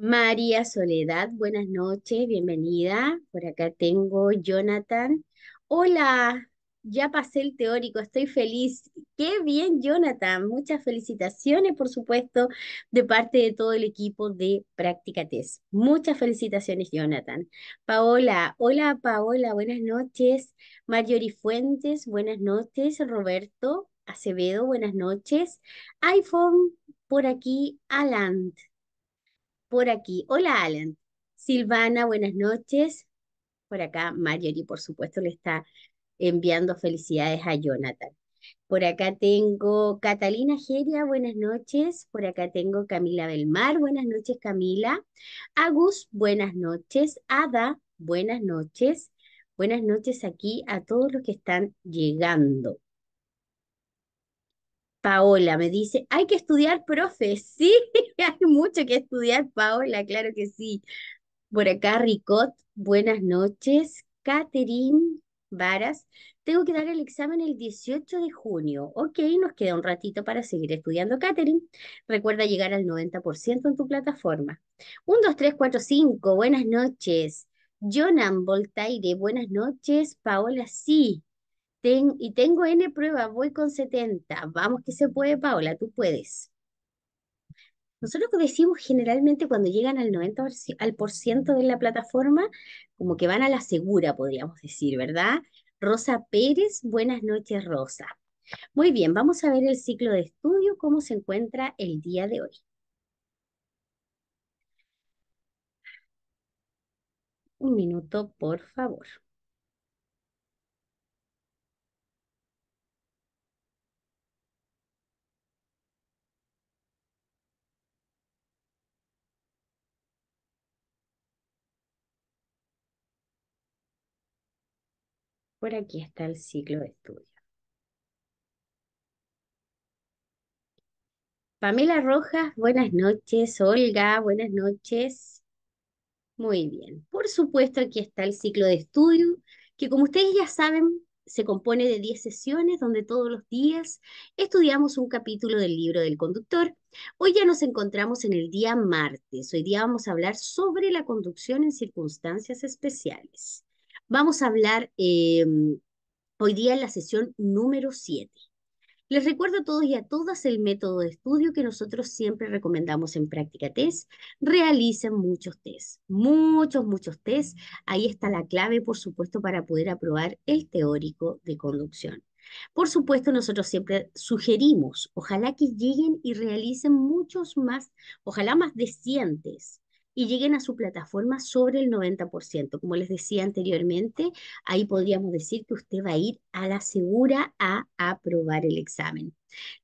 María Soledad, buenas noches, bienvenida. Por acá tengo Jonathan. Hola, ya pasé el teórico, estoy feliz. Qué bien, Jonathan. Muchas felicitaciones, por supuesto, de parte de todo el equipo de Práctica Test. Muchas felicitaciones, Jonathan. Paola, hola Paola, buenas noches. Marjorie Fuentes, buenas noches. Roberto Acevedo, buenas noches. iPhone, por aquí, Alan, por aquí. Hola, Alan. Silvana, buenas noches. Por acá, Marjorie, por supuesto, le está enviando felicidades a Jonathan. Por acá tengo Catalina Geria, buenas noches. Por acá tengo Camila Belmar, buenas noches Camila. Agus, buenas noches. Ada, buenas noches. Buenas noches aquí a todos los que están llegando. Paola me dice, hay que estudiar, profe. Sí, hay mucho que estudiar, Paola, claro que sí. Por acá, Ricot, buenas noches. Catherine Varas, tengo que dar el examen el 18 de junio. Ok, nos queda un ratito para seguir estudiando, Catherine. Recuerda llegar al 90% en tu plataforma. 1, 2, 3, 4, 5, buenas noches. Jonan Voltaire, buenas noches. Paola, sí, y tengo N pruebas, voy con 70. Vamos que se puede, Paola, tú puedes. Nosotros decimos generalmente cuando llegan al 90% al por ciento de la plataforma, como que van a la segura, podríamos decir, ¿verdad? Rosa Pérez, buenas noches, Rosa. Muy bien, vamos a ver el ciclo de estudio, cómo se encuentra el día de hoy. Un minuto, por favor. aquí está el ciclo de estudio. Pamela Rojas, buenas noches. Olga, buenas noches. Muy bien. Por supuesto, aquí está el ciclo de estudio, que como ustedes ya saben, se compone de 10 sesiones donde todos los días estudiamos un capítulo del libro del conductor. Hoy ya nos encontramos en el día martes. Hoy día vamos a hablar sobre la conducción en circunstancias especiales. Vamos a hablar eh, hoy día en la sesión número 7. Les recuerdo a todos y a todas el método de estudio que nosotros siempre recomendamos en Práctica Test. Realicen muchos test, muchos, muchos test. Ahí está la clave, por supuesto, para poder aprobar el teórico de conducción. Por supuesto, nosotros siempre sugerimos, ojalá que lleguen y realicen muchos más, ojalá más decentes, y lleguen a su plataforma sobre el 90%. Como les decía anteriormente, ahí podríamos decir que usted va a ir a la segura a aprobar el examen.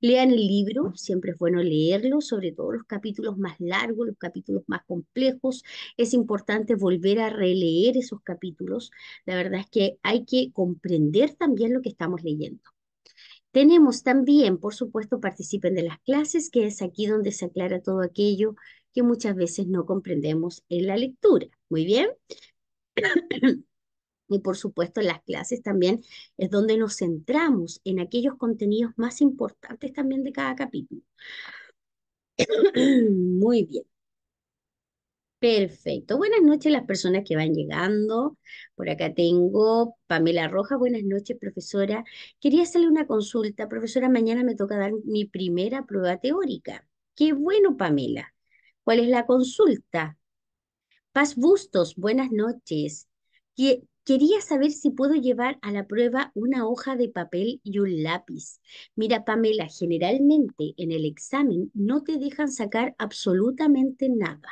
Lean el libro, siempre es bueno leerlo, sobre todo los capítulos más largos, los capítulos más complejos. Es importante volver a releer esos capítulos. La verdad es que hay que comprender también lo que estamos leyendo. Tenemos también, por supuesto, participen de las clases, que es aquí donde se aclara todo aquello que muchas veces no comprendemos en la lectura. Muy bien. y por supuesto en las clases también es donde nos centramos en aquellos contenidos más importantes también de cada capítulo. Muy bien. Perfecto. Buenas noches las personas que van llegando. Por acá tengo Pamela Rojas. Buenas noches, profesora. Quería hacerle una consulta. Profesora, mañana me toca dar mi primera prueba teórica. Qué bueno, Pamela. ¿Cuál es la consulta? Paz Bustos, buenas noches. quería saber si puedo llevar a la prueba una hoja de papel y un lápiz. Mira, Pamela, generalmente en el examen no te dejan sacar absolutamente nada.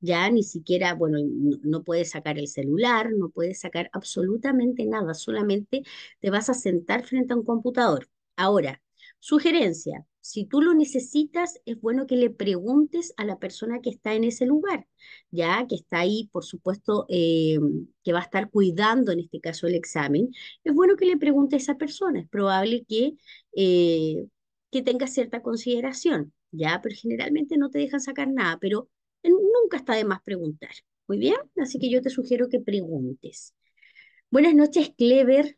Ya ni siquiera, bueno, no puedes sacar el celular, no puedes sacar absolutamente nada, solamente te vas a sentar frente a un computador. Ahora, Sugerencia, si tú lo necesitas, es bueno que le preguntes a la persona que está en ese lugar, ya que está ahí, por supuesto, eh, que va a estar cuidando en este caso el examen. Es bueno que le pregunte a esa persona, es probable que, eh, que tenga cierta consideración, ya, pero generalmente no te dejan sacar nada, pero eh, nunca está de más preguntar. Muy bien, así que yo te sugiero que preguntes. Buenas noches, Clever.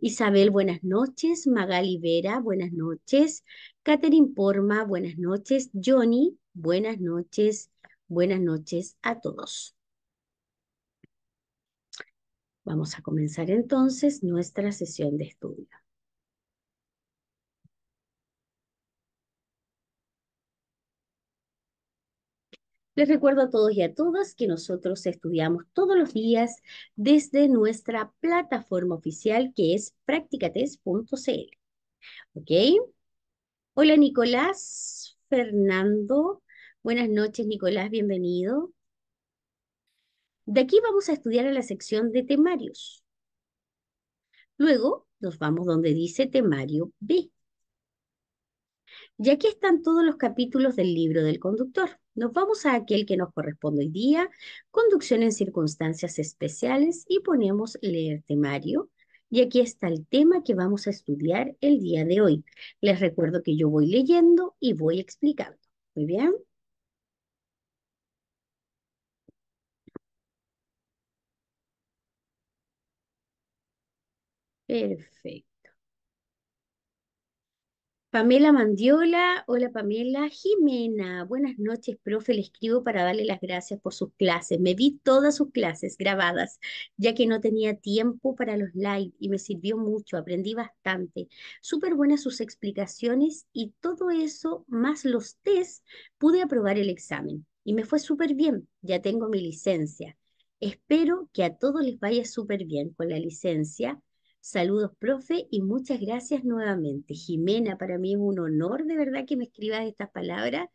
Isabel, buenas noches. Magali Vera, buenas noches. Catherine Porma, buenas noches. Johnny, buenas noches. Buenas noches a todos. Vamos a comenzar entonces nuestra sesión de estudio. Les recuerdo a todos y a todas que nosotros estudiamos todos los días desde nuestra plataforma oficial que es practicates.cl. ¿Ok? Hola Nicolás, Fernando. Buenas noches Nicolás, bienvenido. De aquí vamos a estudiar a la sección de temarios. Luego nos vamos donde dice temario B. Y aquí están todos los capítulos del libro del conductor. Nos vamos a aquel que nos corresponde hoy día, conducción en circunstancias especiales y ponemos leer temario. Y aquí está el tema que vamos a estudiar el día de hoy. Les recuerdo que yo voy leyendo y voy explicando. Muy bien. Perfecto. Pamela Mandiola, hola Pamela. Jimena, buenas noches, profe. Le escribo para darle las gracias por sus clases. Me vi todas sus clases grabadas, ya que no tenía tiempo para los live y me sirvió mucho, aprendí bastante. Súper buenas sus explicaciones y todo eso, más los test, pude aprobar el examen. Y me fue súper bien, ya tengo mi licencia. Espero que a todos les vaya súper bien con la licencia Saludos, profe, y muchas gracias nuevamente. Jimena, para mí es un honor de verdad que me escribas estas palabras.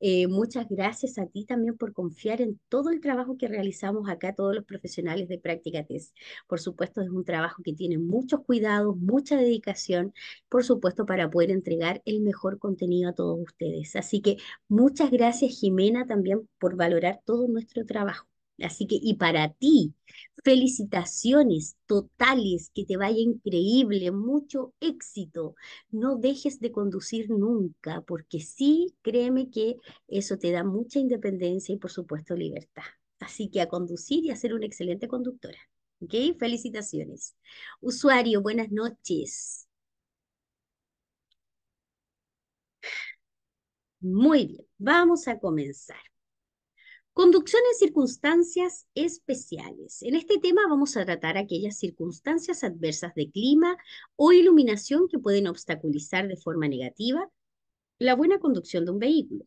Eh, muchas gracias a ti también por confiar en todo el trabajo que realizamos acá, todos los profesionales de Práctica test. Por supuesto, es un trabajo que tiene muchos cuidados, mucha dedicación, por supuesto, para poder entregar el mejor contenido a todos ustedes. Así que muchas gracias, Jimena, también por valorar todo nuestro trabajo. Así que, y para ti, felicitaciones totales, que te vaya increíble, mucho éxito. No dejes de conducir nunca, porque sí, créeme que eso te da mucha independencia y por supuesto libertad. Así que a conducir y a ser una excelente conductora. ¿Ok? Felicitaciones. Usuario, buenas noches. Muy bien, vamos a comenzar. Conducción en circunstancias especiales. En este tema vamos a tratar aquellas circunstancias adversas de clima o iluminación que pueden obstaculizar de forma negativa la buena conducción de un vehículo.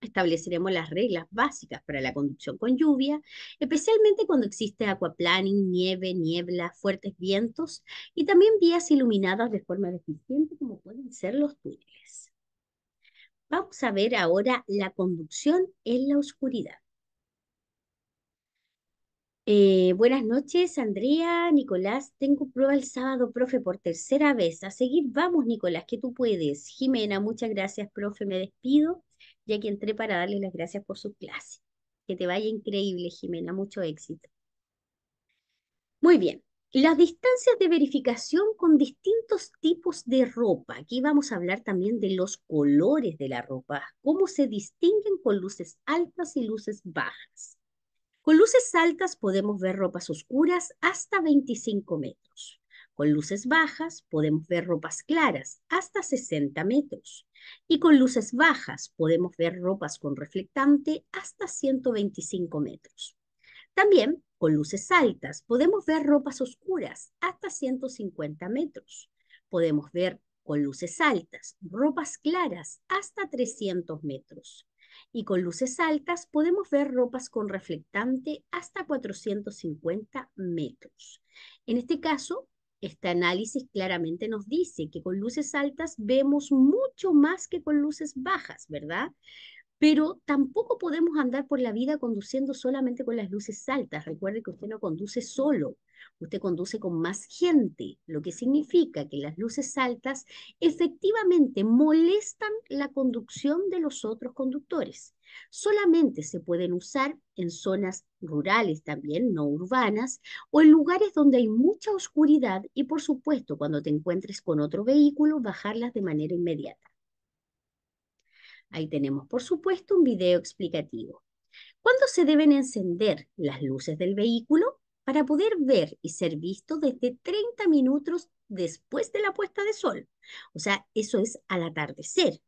Estableceremos las reglas básicas para la conducción con lluvia, especialmente cuando existe aquaplaning, nieve, niebla, fuertes vientos y también vías iluminadas de forma deficiente como pueden ser los túneles. Vamos a ver ahora la conducción en la oscuridad. Eh, buenas noches, Andrea, Nicolás. Tengo prueba el sábado, profe, por tercera vez. A seguir, vamos, Nicolás, que tú puedes. Jimena, muchas gracias, profe. Me despido, ya que entré para darles las gracias por su clase. Que te vaya increíble, Jimena. Mucho éxito. Muy bien. Las distancias de verificación con distintos tipos de ropa. Aquí vamos a hablar también de los colores de la ropa, cómo se distinguen con luces altas y luces bajas. Con luces altas podemos ver ropas oscuras hasta 25 metros. Con luces bajas podemos ver ropas claras hasta 60 metros. Y con luces bajas podemos ver ropas con reflectante hasta 125 metros. También, con luces altas, podemos ver ropas oscuras hasta 150 metros. Podemos ver con luces altas, ropas claras hasta 300 metros. Y con luces altas podemos ver ropas con reflectante hasta 450 metros. En este caso, este análisis claramente nos dice que con luces altas vemos mucho más que con luces bajas, ¿verdad? Pero tampoco podemos andar por la vida conduciendo solamente con las luces altas. Recuerde que usted no conduce solo, usted conduce con más gente, lo que significa que las luces altas efectivamente molestan la conducción de los otros conductores. Solamente se pueden usar en zonas rurales también, no urbanas, o en lugares donde hay mucha oscuridad y por supuesto cuando te encuentres con otro vehículo, bajarlas de manera inmediata. Ahí tenemos, por supuesto, un video explicativo. ¿Cuándo se deben encender las luces del vehículo? Para poder ver y ser visto desde 30 minutos después de la puesta de sol. O sea, eso es al atardecer.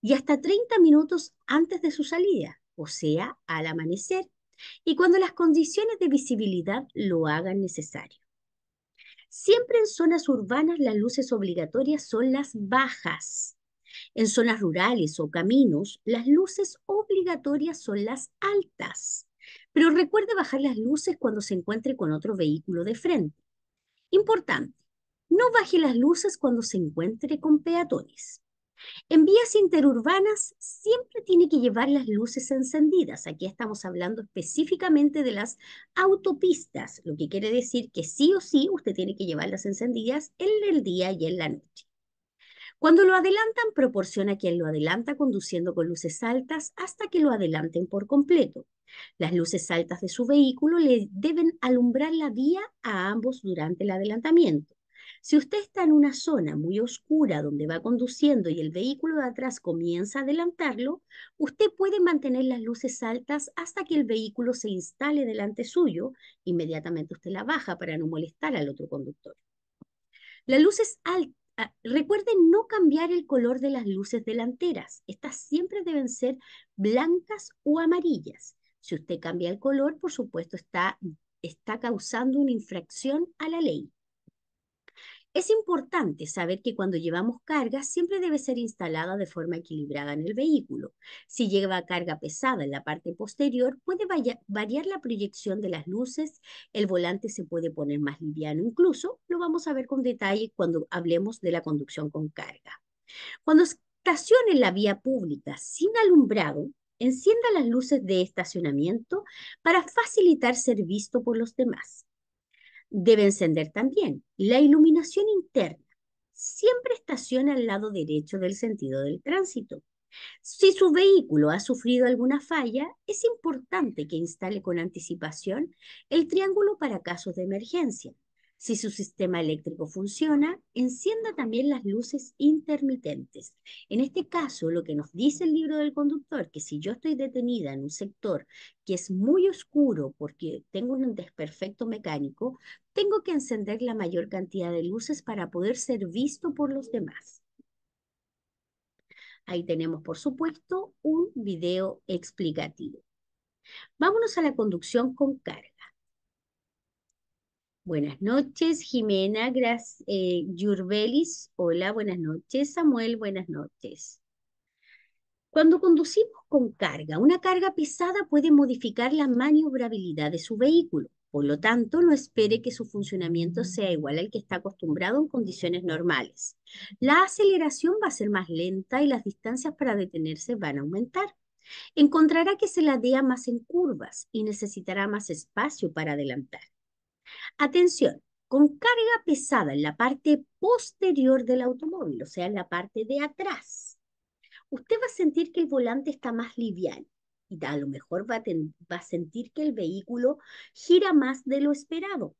Y hasta 30 minutos antes de su salida, o sea, al amanecer. Y cuando las condiciones de visibilidad lo hagan necesario. Siempre en zonas urbanas las luces obligatorias son las bajas, en zonas rurales o caminos, las luces obligatorias son las altas, pero recuerde bajar las luces cuando se encuentre con otro vehículo de frente. Importante, no baje las luces cuando se encuentre con peatones. En vías interurbanas siempre tiene que llevar las luces encendidas. Aquí estamos hablando específicamente de las autopistas, lo que quiere decir que sí o sí usted tiene que llevarlas encendidas en el día y en la noche. Cuando lo adelantan, proporciona a quien lo adelanta conduciendo con luces altas hasta que lo adelanten por completo. Las luces altas de su vehículo le deben alumbrar la vía a ambos durante el adelantamiento. Si usted está en una zona muy oscura donde va conduciendo y el vehículo de atrás comienza a adelantarlo, usted puede mantener las luces altas hasta que el vehículo se instale delante suyo. Inmediatamente usted la baja para no molestar al otro conductor. Las luces altas Ah, recuerden no cambiar el color de las luces delanteras. Estas siempre deben ser blancas o amarillas. Si usted cambia el color, por supuesto, está, está causando una infracción a la ley. Es importante saber que cuando llevamos carga siempre debe ser instalada de forma equilibrada en el vehículo. Si lleva carga pesada en la parte posterior, puede variar la proyección de las luces, el volante se puede poner más liviano incluso, lo vamos a ver con detalle cuando hablemos de la conducción con carga. Cuando estacione en la vía pública sin alumbrado, encienda las luces de estacionamiento para facilitar ser visto por los demás debe encender también. La iluminación interna siempre estaciona al lado derecho del sentido del tránsito. Si su vehículo ha sufrido alguna falla, es importante que instale con anticipación el triángulo para casos de emergencia. Si su sistema eléctrico funciona, encienda también las luces intermitentes. En este caso, lo que nos dice el libro del conductor, que si yo estoy detenida en un sector que es muy oscuro porque tengo un desperfecto mecánico, tengo que encender la mayor cantidad de luces para poder ser visto por los demás. Ahí tenemos, por supuesto, un video explicativo. Vámonos a la conducción con carga. Buenas noches, Jimena Gracias, eh, Yurbelis. Hola, buenas noches, Samuel. Buenas noches. Cuando conducimos con carga, una carga pesada puede modificar la maniobrabilidad de su vehículo. Por lo tanto, no espere que su funcionamiento sea igual al que está acostumbrado en condiciones normales. La aceleración va a ser más lenta y las distancias para detenerse van a aumentar. Encontrará que se la ladea más en curvas y necesitará más espacio para adelantar. Atención, con carga pesada en la parte posterior del automóvil, o sea, en la parte de atrás, usted va a sentir que el volante está más liviano y a lo mejor va a, va a sentir que el vehículo gira más de lo esperado.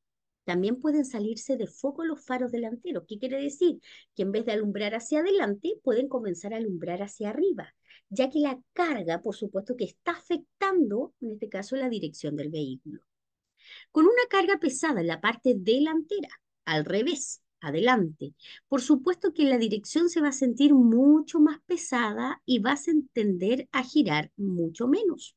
También pueden salirse de foco los faros delanteros. ¿Qué quiere decir? Que en vez de alumbrar hacia adelante, pueden comenzar a alumbrar hacia arriba, ya que la carga, por supuesto, que está afectando, en este caso, la dirección del vehículo con una carga pesada en la parte delantera, al revés, adelante. Por supuesto que la dirección se va a sentir mucho más pesada y vas a tender a girar mucho menos.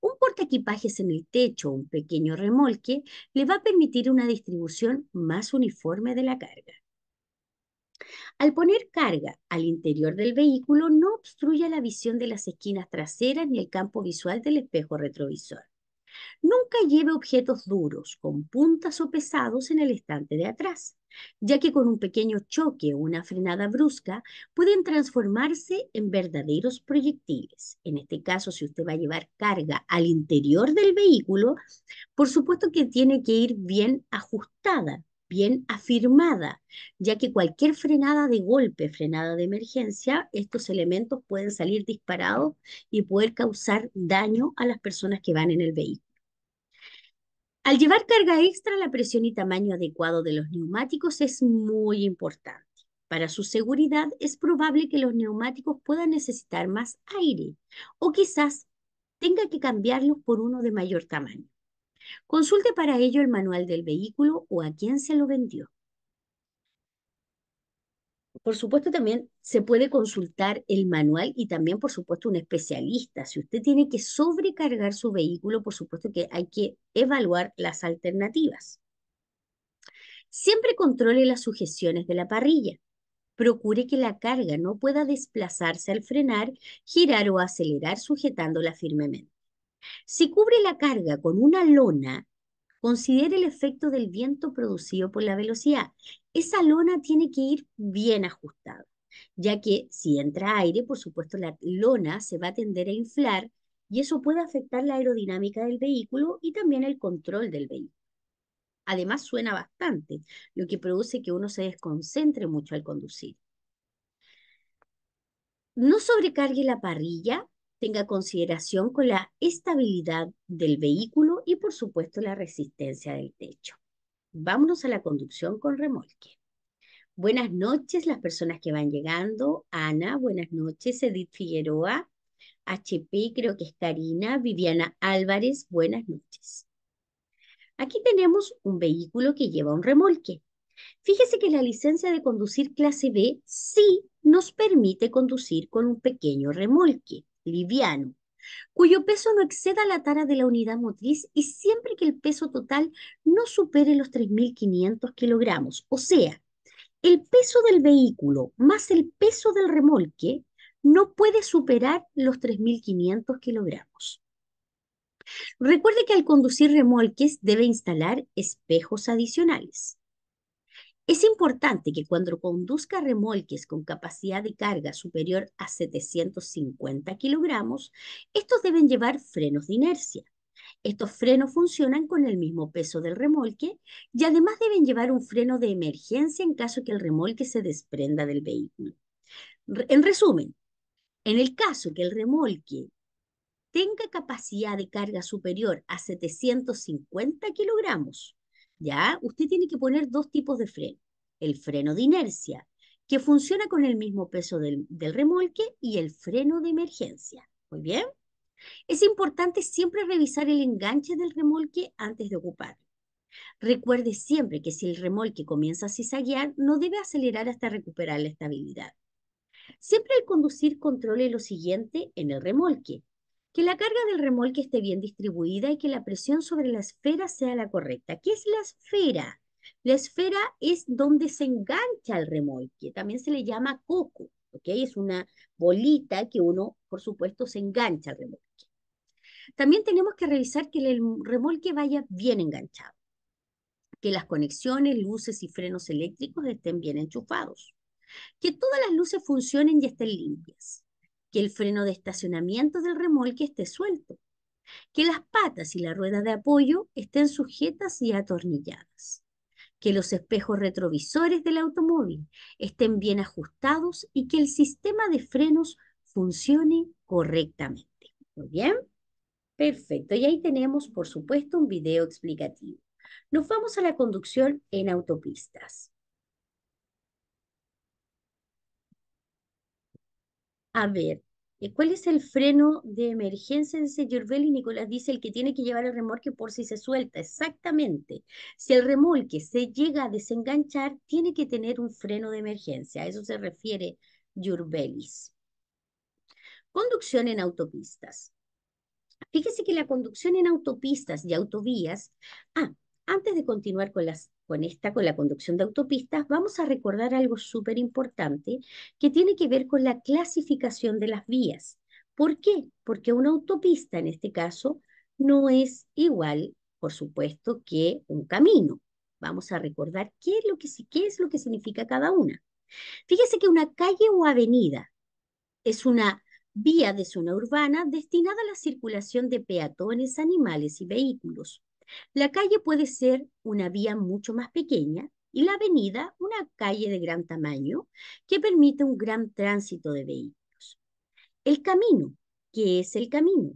Un portaequipajes en el techo o un pequeño remolque le va a permitir una distribución más uniforme de la carga. Al poner carga al interior del vehículo no obstruya la visión de las esquinas traseras ni el campo visual del espejo retrovisor. Nunca lleve objetos duros, con puntas o pesados en el estante de atrás, ya que con un pequeño choque o una frenada brusca pueden transformarse en verdaderos proyectiles. En este caso, si usted va a llevar carga al interior del vehículo, por supuesto que tiene que ir bien ajustada bien afirmada, ya que cualquier frenada de golpe, frenada de emergencia, estos elementos pueden salir disparados y poder causar daño a las personas que van en el vehículo. Al llevar carga extra, la presión y tamaño adecuado de los neumáticos es muy importante. Para su seguridad es probable que los neumáticos puedan necesitar más aire o quizás tenga que cambiarlos por uno de mayor tamaño. Consulte para ello el manual del vehículo o a quién se lo vendió. Por supuesto, también se puede consultar el manual y también, por supuesto, un especialista. Si usted tiene que sobrecargar su vehículo, por supuesto que hay que evaluar las alternativas. Siempre controle las sujeciones de la parrilla. Procure que la carga no pueda desplazarse al frenar, girar o acelerar sujetándola firmemente. Si cubre la carga con una lona, considere el efecto del viento producido por la velocidad. Esa lona tiene que ir bien ajustada, ya que si entra aire, por supuesto, la lona se va a tender a inflar y eso puede afectar la aerodinámica del vehículo y también el control del vehículo. Además, suena bastante, lo que produce que uno se desconcentre mucho al conducir. No sobrecargue la parrilla tenga consideración con la estabilidad del vehículo y por supuesto la resistencia del techo. Vámonos a la conducción con remolque. Buenas noches las personas que van llegando. Ana, buenas noches. Edith Figueroa, HP creo que es Karina, Viviana Álvarez, buenas noches. Aquí tenemos un vehículo que lleva un remolque. Fíjese que la licencia de conducir clase B sí nos permite conducir con un pequeño remolque liviano, cuyo peso no exceda la tara de la unidad motriz y siempre que el peso total no supere los 3.500 kilogramos. O sea, el peso del vehículo más el peso del remolque no puede superar los 3.500 kilogramos. Recuerde que al conducir remolques debe instalar espejos adicionales. Es importante que cuando conduzca remolques con capacidad de carga superior a 750 kilogramos, estos deben llevar frenos de inercia. Estos frenos funcionan con el mismo peso del remolque y además deben llevar un freno de emergencia en caso que el remolque se desprenda del vehículo. En resumen, en el caso que el remolque tenga capacidad de carga superior a 750 kilogramos, ya usted tiene que poner dos tipos de frenos el freno de inercia, que funciona con el mismo peso del, remolque y el freno de emergencia. Muy bien. Es importante siempre revisar el enganche del remolque antes de ocuparlo. Recuerde siempre que si el remolque comienza a cizaguear, no debe acelerar hasta recuperar la estabilidad. Siempre al conducir controle lo siguiente en el remolque. Que la carga del remolque esté bien distribuida y que la presión sobre la esfera sea la correcta. ¿Qué es la esfera? La esfera es donde se engancha el remolque, también se le llama coco, ¿ok? Es una bolita que uno, por supuesto, se engancha al remolque. También tenemos que revisar que el remolque vaya bien enganchado, que las conexiones, luces y frenos eléctricos estén bien enchufados, que todas las luces funcionen y estén limpias, que el freno de estacionamiento del remolque esté suelto, que las patas y la rueda de apoyo estén sujetas y atornilladas que los espejos retrovisores del automóvil estén bien ajustados y que el sistema de frenos funcione correctamente. ¿Muy bien? Perfecto. Y ahí tenemos, por supuesto, un video explicativo. Nos vamos a la conducción en autopistas. A ver, eh, ¿Cuál es el freno de emergencia? Dice señor y Nicolás dice el que tiene que llevar el remolque por si se suelta. Exactamente. Si el remolque se llega a desenganchar, tiene que tener un freno de emergencia. A eso se refiere Yurvelis. Conducción en autopistas. Fíjese que la conducción en autopistas y autovías. Ah, antes de continuar con, esta, con la conducción de autopistas, vamos a recordar algo súper importante que tiene que ver con la clasificación de las vías. ¿Por qué? Porque una autopista, en este caso, no es igual, por supuesto, que un camino. Vamos a recordar qué es lo que, qué es lo que significa cada una. Fíjese que una calle o avenida es una vía de zona urbana destinada a la circulación de peatones, animales y vehículos. La calle puede ser una vía mucho más pequeña y la avenida una calle de gran tamaño que permite un gran tránsito de vehículos. El camino, ¿qué es el camino?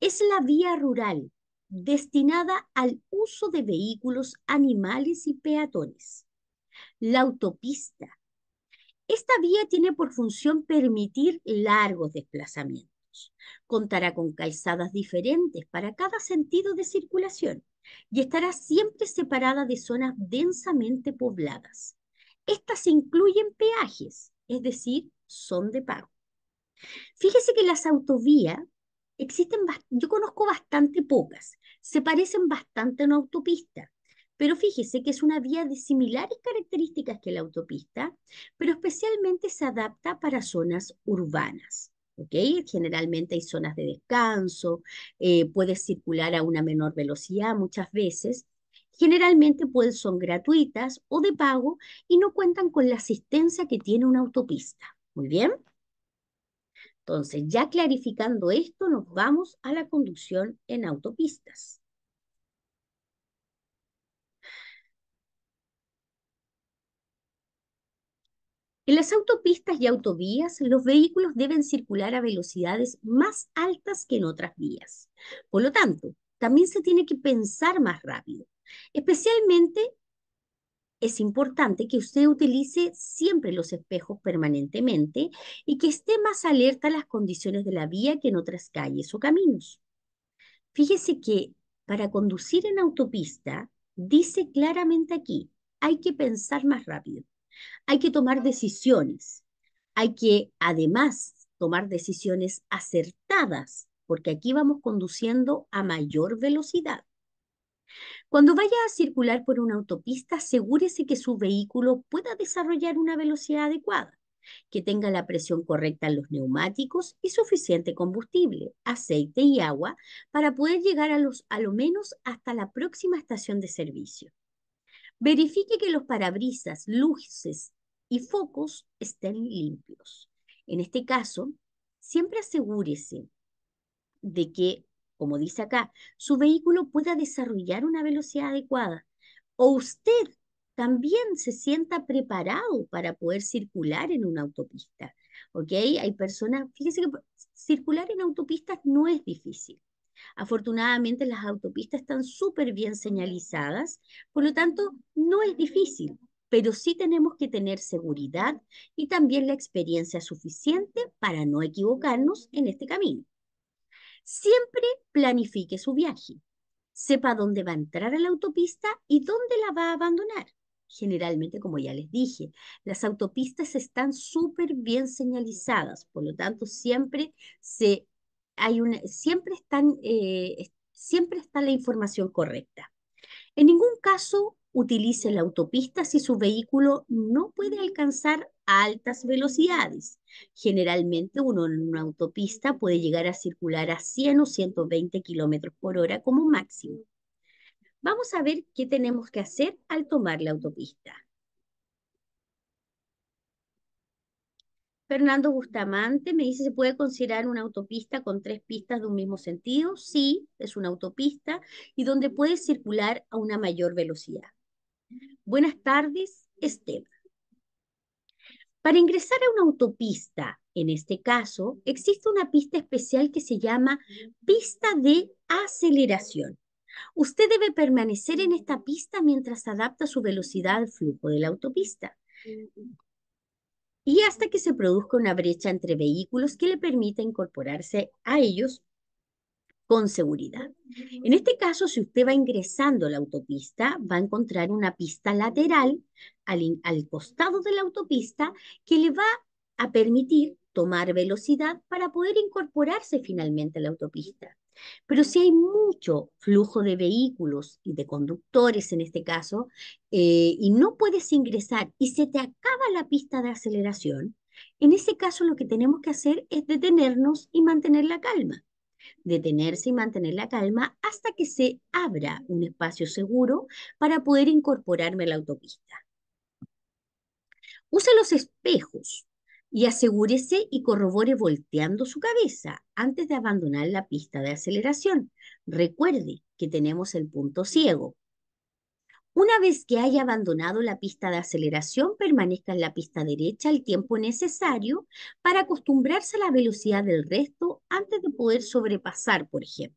Es la vía rural destinada al uso de vehículos, animales y peatones. La autopista. Esta vía tiene por función permitir largos desplazamientos. Contará con calzadas diferentes para cada sentido de circulación y estará siempre separada de zonas densamente pobladas. Estas incluyen peajes, es decir, son de pago. Fíjese que las autovías existen, yo conozco bastante pocas, se parecen bastante a una autopista, pero fíjese que es una vía de similares características que la autopista, pero especialmente se adapta para zonas urbanas. Generalmente hay zonas de descanso, eh, puedes circular a una menor velocidad muchas veces. Generalmente son gratuitas o de pago y no cuentan con la asistencia que tiene una autopista. Muy bien. Entonces, ya clarificando esto, nos vamos a la conducción en autopistas. En las autopistas y autovías, los vehículos deben circular a velocidades más altas que en otras vías. Por lo tanto, también se tiene que pensar más rápido. Especialmente es importante que usted utilice siempre los espejos permanentemente y que esté más alerta a las condiciones de la vía que en otras calles o caminos. Fíjese que para conducir en autopista, dice claramente aquí, hay que pensar más rápido. Hay que tomar decisiones. Hay que además tomar decisiones acertadas, porque aquí vamos conduciendo a mayor velocidad. Cuando vaya a circular por una autopista, asegúrese que su vehículo pueda desarrollar una velocidad adecuada, que tenga la presión correcta en los neumáticos y suficiente combustible, aceite y agua para poder llegar a, los, a lo menos hasta la próxima estación de servicio. Verifique que los parabrisas, luces y focos estén limpios. En este caso, siempre asegúrese de que, como dice acá, su vehículo pueda desarrollar una velocidad adecuada o usted también se sienta preparado para poder circular en una autopista. ¿Ok? Hay personas, fíjese que circular en autopistas no es difícil. Afortunadamente las autopistas están súper bien señalizadas, por lo tanto no es difícil, pero sí tenemos que tener seguridad y también la experiencia suficiente para no equivocarnos en este camino. Siempre planifique su viaje. Sepa dónde va a entrar a la autopista y dónde la va a abandonar. Generalmente, como ya les dije, las autopistas están súper bien señalizadas, por lo tanto, siempre se eh, siempre, está la información correcta. En ningún caso utilice la autopista si su vehículo no puede alcanzar altas velocidades. Generalmente uno en una autopista puede llegar a circular a 100 o 120 kilómetros por hora como máximo. Vamos a ver qué tenemos que hacer al tomar la autopista. Fernando Bustamante me dice, ¿se puede considerar una autopista con tres pistas de un mismo sentido? Sí, es una autopista y donde puede circular a una mayor velocidad. Buenas tardes, Esteban. Para ingresar a una autopista, en este caso, existe una pista especial que se llama pista de aceleración. Usted debe permanecer en esta pista mientras adapta su velocidad al flujo de la autopista y hasta que se produzca una brecha entre vehículos que le permita incorporarse a ellos con seguridad. En este caso, si usted va ingresando a la autopista, va a encontrar una pista lateral al, al costado de la autopista que le va a permitir tomar velocidad para poder incorporarse finalmente a la autopista. Pero si hay mucho flujo de vehículos y de conductores en este caso, eh, y no puedes ingresar y se te acaba la pista de aceleración, en ese caso lo que tenemos que hacer es detenernos y mantener la calma. Detenerse y mantener la calma hasta que se abra un espacio seguro para poder incorporarme a la autopista. Usa los espejos y asegúrese y corrobore volteando su cabeza antes de abandonar la pista de aceleración. Recuerde que tenemos el punto ciego. Una vez que haya abandonado la pista de aceleración, permanezca en la pista derecha el tiempo necesario para acostumbrarse a la velocidad del resto antes de poder sobrepasar, por ejemplo.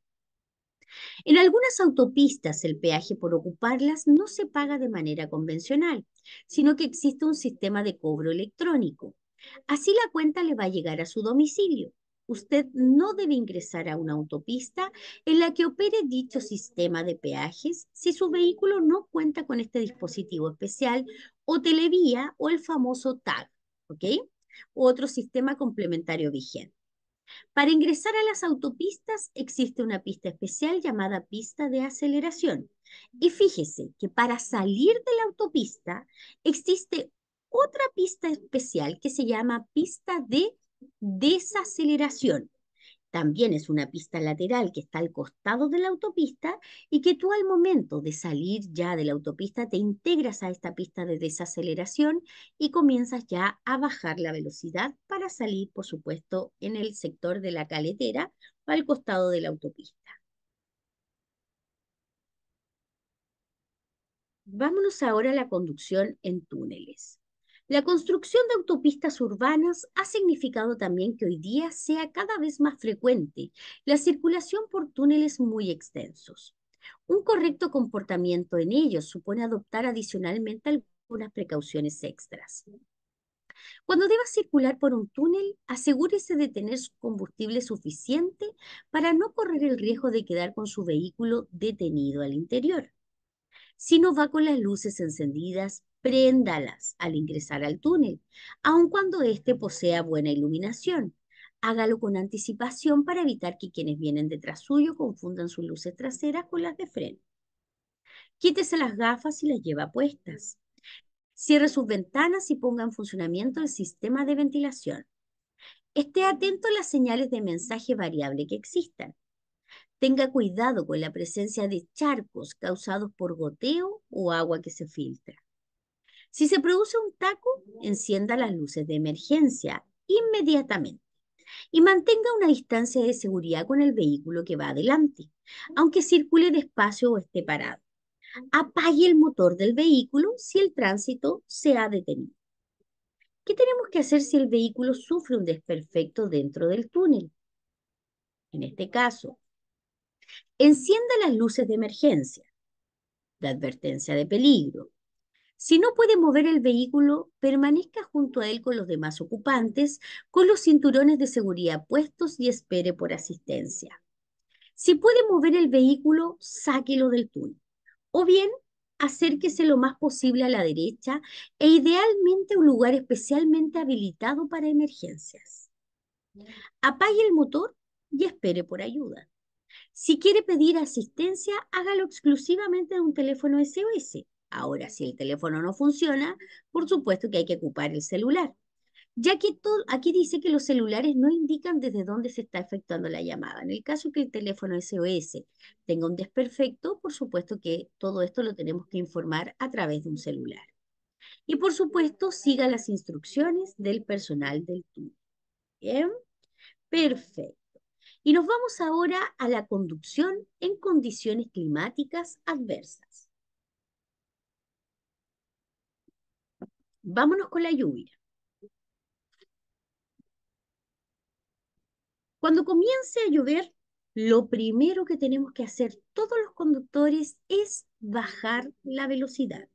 En algunas autopistas el peaje por ocuparlas no se paga de manera convencional, sino que existe un sistema de cobro electrónico. Así la cuenta le va a llegar a su domicilio. Usted no debe ingresar a una autopista en la que opere dicho sistema de peajes si su vehículo no cuenta con este dispositivo especial o televía o el famoso TAG, ¿ok? U otro sistema complementario vigente. Para ingresar a las autopistas existe una pista especial llamada pista de aceleración. Y fíjese que para salir de la autopista existe otra pista especial que se llama pista de desaceleración. También es una pista lateral que está al costado de la autopista y que tú al momento de salir ya de la autopista te integras a esta pista de desaceleración y comienzas ya a bajar la velocidad para salir, por supuesto, en el sector de la caletera o al costado de la autopista. Vámonos ahora a la conducción en túneles. La construcción de autopistas urbanas ha significado también que hoy día sea cada vez más frecuente la circulación por túneles muy extensos. Un correcto comportamiento en ellos supone adoptar adicionalmente algunas precauciones extras. Cuando debas circular por un túnel, asegúrese de tener combustible suficiente para no correr el riesgo de quedar con su vehículo detenido al interior. Si no va con las luces encendidas, préndalas al ingresar al túnel, aun cuando éste posea buena iluminación. Hágalo con anticipación para evitar que quienes vienen detrás suyo confundan sus luces traseras con las de freno. Quítese las gafas y las lleva puestas. Cierre sus ventanas y ponga en funcionamiento el sistema de ventilación. Esté atento a las señales de mensaje variable que existan. Tenga cuidado con la presencia de charcos causados por goteo o agua que se filtra. Si se produce un taco, encienda las luces de emergencia inmediatamente y mantenga una distancia de seguridad con el vehículo que va adelante, aunque circule despacio o esté parado. Apague el motor del vehículo si el tránsito se ha detenido. ¿Qué tenemos que hacer si el vehículo sufre un desperfecto dentro del túnel? En este caso, Encienda las luces de emergencia, la advertencia de peligro. Si no puede mover el vehículo, permanezca junto a él con los demás ocupantes, con los cinturones de seguridad puestos y espere por asistencia. Si puede mover el vehículo, sáquelo del túnel. O bien, acérquese lo más posible a la derecha e idealmente a un lugar especialmente habilitado para emergencias. Apague el motor y espere por ayuda. Si quiere pedir asistencia, hágalo exclusivamente de un teléfono SOS. Ahora, si el teléfono no funciona, por supuesto que hay que ocupar el celular, ya que aquí dice que los celulares no indican desde dónde se está efectuando la llamada. En el caso que el teléfono SOS tenga un desperfecto, por supuesto que todo esto lo tenemos que informar a través de un celular. Y por supuesto, siga las instrucciones del personal del túnel. Bien, perfecto. Y nos vamos ahora a la conducción en condiciones climáticas adversas. Vámonos con la lluvia. Cuando comience a llover, lo primero que tenemos que hacer todos los conductores es bajar la velocidad.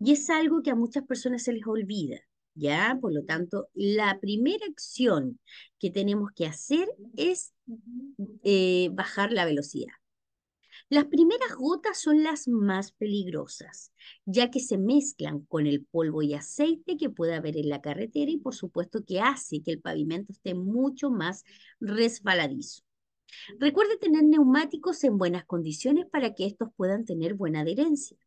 Y es algo que a muchas personas se les olvida. ¿ya? Por lo tanto, la primera acción que tenemos que hacer es eh, bajar la velocidad. Las primeras gotas son las más peligrosas, ya que se mezclan con el polvo y aceite que puede haber en la carretera y por supuesto que hace que el pavimento esté mucho más resbaladizo. Recuerde tener neumáticos en buenas condiciones para que estos puedan tener buena adherencia.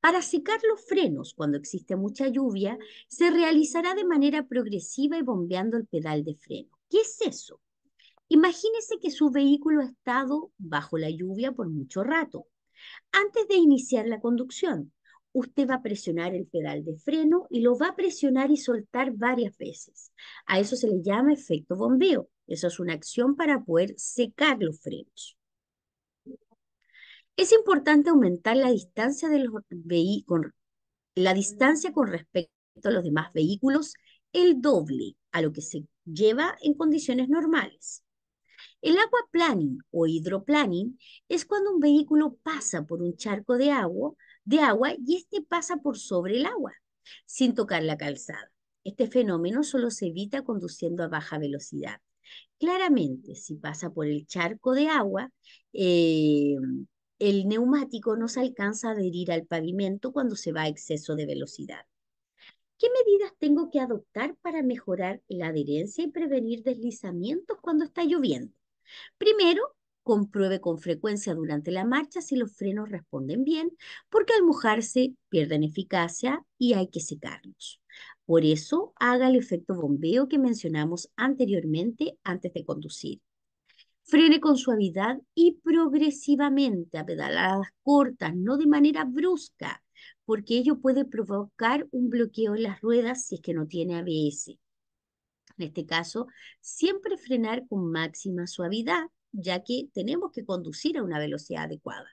Para secar los frenos cuando existe mucha lluvia, se realizará de manera progresiva y bombeando el pedal de freno. ¿Qué es eso? Imagínese que su vehículo ha estado bajo la lluvia por mucho rato. Antes de iniciar la conducción, usted va a presionar el pedal de freno y lo va a presionar y soltar varias veces. A eso se le llama efecto bombeo. Eso es una acción para poder secar los frenos. Es importante aumentar la distancia de los la distancia con respecto a los demás vehículos, el doble a lo que se lleva en condiciones normales. El agua planning o hidroplaning es cuando un vehículo pasa por un charco de agua, de agua y este pasa por sobre el agua, sin tocar la calzada. Este fenómeno solo se evita conduciendo a baja velocidad. Claramente, si pasa por el charco de agua, eh, el neumático no se alcanza a adherir al pavimento cuando se va a exceso de velocidad. ¿Qué medidas tengo que adoptar para mejorar la adherencia y prevenir deslizamientos cuando está lloviendo? Primero, compruebe con frecuencia durante la marcha si los frenos responden bien, porque al mojarse pierden eficacia y hay que secarlos. Por eso, haga el efecto bombeo que mencionamos anteriormente antes de conducir. Frene con suavidad y progresivamente a pedaladas cortas, no de manera brusca, porque ello puede provocar un bloqueo en las ruedas si es que no tiene ABS. En este caso, siempre frenar con máxima suavidad, ya que tenemos que conducir a una velocidad adecuada.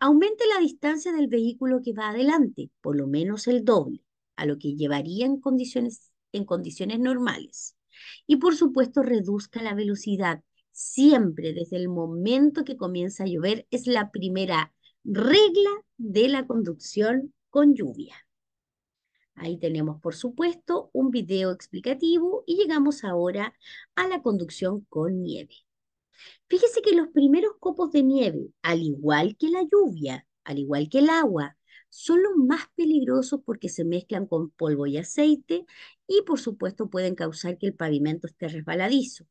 Aumente la distancia del vehículo que va adelante, por lo menos el doble, a lo que llevaría en condiciones, en condiciones normales. Y por supuesto, reduzca la velocidad siempre, desde el momento que comienza a llover, es la primera regla de la conducción con lluvia. Ahí tenemos, por supuesto, un video explicativo y llegamos ahora a la conducción con nieve. Fíjese que los primeros copos de nieve, al igual que la lluvia, al igual que el agua, son los más peligrosos porque se mezclan con polvo y aceite y por supuesto pueden causar que el pavimento esté resbaladizo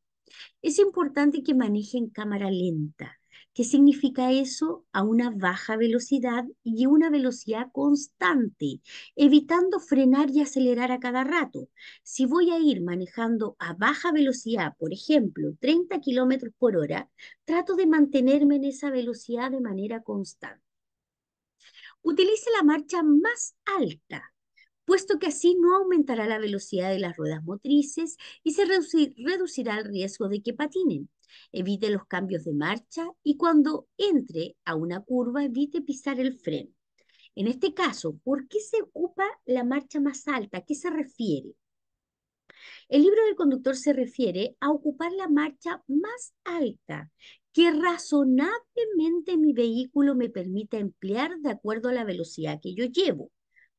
es importante que manejen cámara lenta. ¿Qué significa eso? A una baja velocidad y una velocidad constante, evitando frenar y acelerar a cada rato. Si voy a ir manejando a baja velocidad, por ejemplo, 30 kilómetros por hora, trato de mantenerme en esa velocidad de manera constante. Utilice la marcha más alta puesto que así no aumentará la velocidad de las ruedas motrices y se reducirá el riesgo de que patinen. Evite los cambios de marcha y cuando entre a una curva evite pisar el freno. En este caso, ¿por qué se ocupa la marcha más alta? ¿A qué se refiere? El libro del conductor se refiere a ocupar la marcha más alta que razonablemente mi vehículo me permita emplear de acuerdo a la velocidad que yo llevo.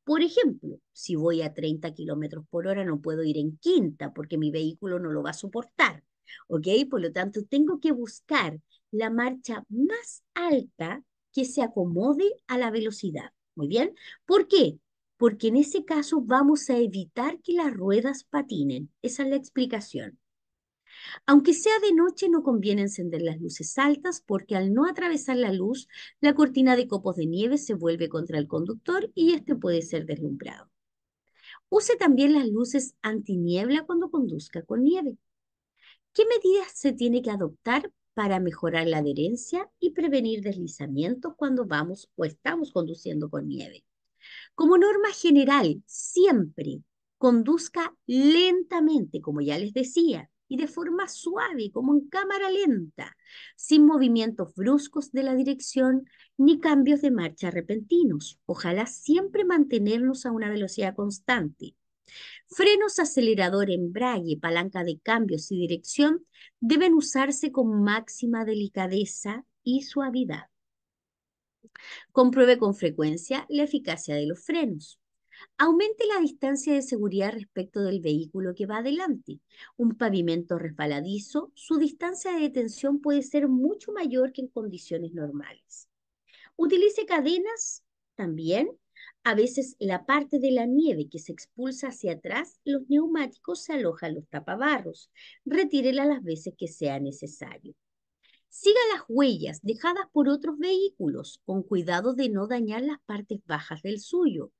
Por ejemplo, si voy a 30 kilómetros por hora, no puedo ir en quinta porque mi vehículo no lo va a soportar. ¿Ok? Por lo tanto, tengo que buscar la marcha más alta que se acomode a la velocidad. Muy bien. ¿Por qué? Porque en ese caso vamos a evitar que las ruedas patinen. Esa es la explicación. Aunque sea de noche, no conviene encender las luces altas porque al no atravesar la luz, la cortina de copos de nieve se vuelve contra el conductor y este puede ser deslumbrado. Use también las luces antiniebla cuando conduzca con nieve. ¿Qué medidas se tiene que adoptar para mejorar la adherencia y prevenir deslizamientos cuando vamos o estamos conduciendo con nieve? Como norma general, siempre conduzca lentamente, como ya les decía, y de forma suave, como en cámara lenta, sin movimientos bruscos de la dirección ni cambios de marcha repentinos. Ojalá siempre mantenernos a una velocidad constante. Frenos, acelerador, embrague, palanca de cambios y dirección deben usarse con máxima delicadeza y suavidad. Compruebe con frecuencia la eficacia de los frenos. Aumente la distancia de seguridad respecto del vehículo que va adelante. Un pavimento resbaladizo, su distancia de detención puede ser mucho mayor que en condiciones normales. Utilice cadenas también. A veces la parte de la nieve que se expulsa hacia atrás, los neumáticos se alojan los tapabarros. Retírela las veces que sea necesario. Siga las huellas dejadas por otros vehículos, con cuidado de no dañar las partes bajas del suyo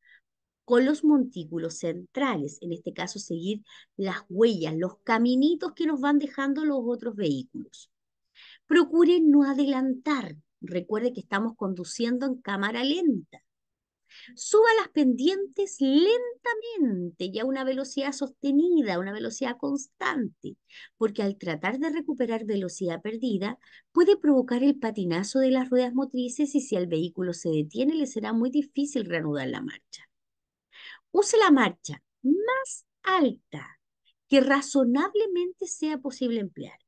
con los montículos centrales, en este caso seguir las huellas, los caminitos que nos van dejando los otros vehículos. Procure no adelantar, recuerde que estamos conduciendo en cámara lenta. Suba las pendientes lentamente y a una velocidad sostenida, una velocidad constante, porque al tratar de recuperar velocidad perdida puede provocar el patinazo de las ruedas motrices y si el vehículo se detiene le será muy difícil reanudar la marcha. Use la marcha más alta que razonablemente sea posible emplear,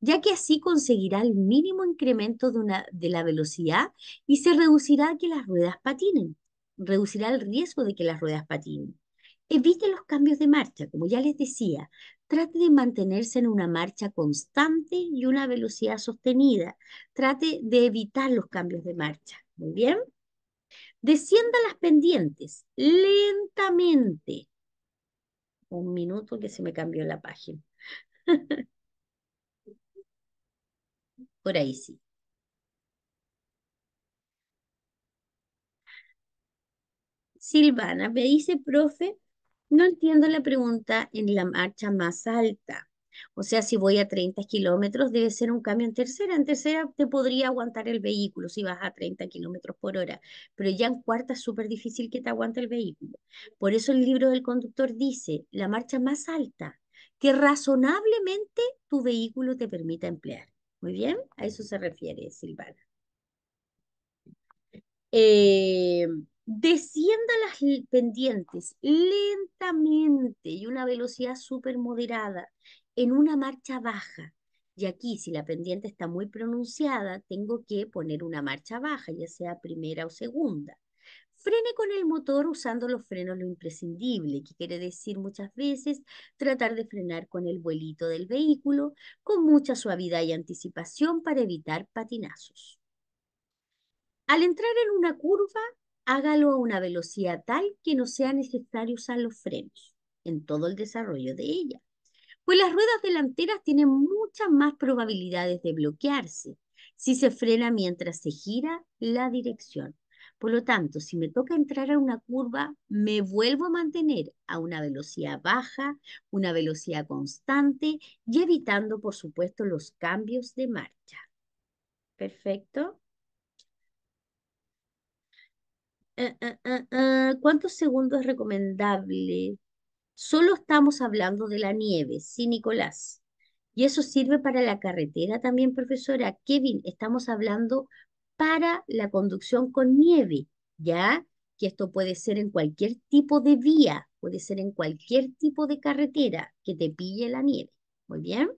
ya que así conseguirá el mínimo incremento de, una, de la velocidad y se reducirá que las ruedas patinen, reducirá el riesgo de que las ruedas patinen. Evite los cambios de marcha, como ya les decía, trate de mantenerse en una marcha constante y una velocidad sostenida, trate de evitar los cambios de marcha, ¿muy bien? Descienda las pendientes lentamente. Un minuto que se me cambió la página. Por ahí sí. Silvana me dice, profe, no entiendo la pregunta en la marcha más alta. O sea, si voy a 30 kilómetros, debe ser un cambio en tercera. En tercera te podría aguantar el vehículo si vas a 30 kilómetros por hora, pero ya en cuarta es súper difícil que te aguante el vehículo. Por eso el libro del conductor dice, la marcha más alta que razonablemente tu vehículo te permita emplear. Muy bien, a eso se refiere Silvana. Eh, descienda las pendientes lentamente y una velocidad súper moderada en una marcha baja. Y aquí, si la pendiente está muy pronunciada, tengo que poner una marcha baja, ya sea primera o segunda. Frene con el motor usando los frenos lo imprescindible, que quiere decir muchas veces tratar de frenar con el vuelito del vehículo con mucha suavidad y anticipación para evitar patinazos. Al entrar en una curva, hágalo a una velocidad tal que no sea necesario usar los frenos en todo el desarrollo de ella pues las ruedas delanteras tienen muchas más probabilidades de bloquearse si se frena mientras se gira la dirección. Por lo tanto, si me toca entrar a una curva, me vuelvo a mantener a una velocidad baja, una velocidad constante y evitando, por supuesto, los cambios de marcha. Perfecto. Eh, eh, eh, ¿Cuántos segundos es recomendable Solo estamos hablando de la nieve, sí, Nicolás. Y eso sirve para la carretera también, profesora. Kevin, estamos hablando para la conducción con nieve, ¿ya? Que esto puede ser en cualquier tipo de vía, puede ser en cualquier tipo de carretera que te pille la nieve. Muy bien.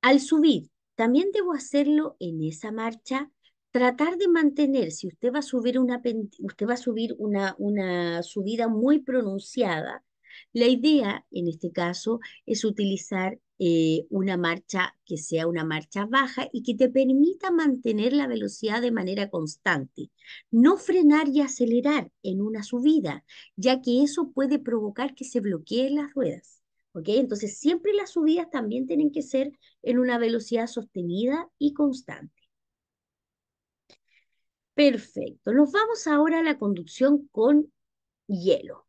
Al subir, también debo hacerlo en esa marcha tratar de mantener, si usted va a subir una, usted va a subir una, una subida muy pronunciada, la idea en este caso es utilizar eh, una marcha que sea una marcha baja y que te permita mantener la velocidad de manera constante. No frenar y acelerar en una subida, ya que eso puede provocar que se bloqueen las ruedas. Entonces siempre las subidas también tienen que ser en una velocidad sostenida y constante. Perfecto. Nos vamos ahora a la conducción con hielo.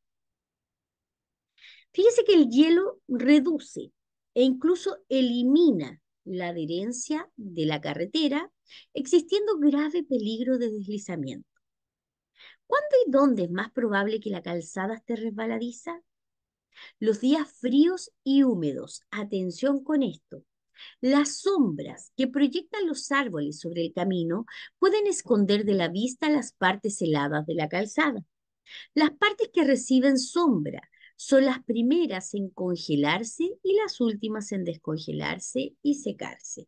Fíjese que el hielo reduce e incluso elimina la adherencia de la carretera, existiendo grave peligro de deslizamiento. ¿Cuándo y dónde es más probable que la calzada esté resbaladiza? Los días fríos y húmedos. Atención con esto. Las sombras que proyectan los árboles sobre el camino pueden esconder de la vista las partes heladas de la calzada. Las partes que reciben sombra son las primeras en congelarse y las últimas en descongelarse y secarse.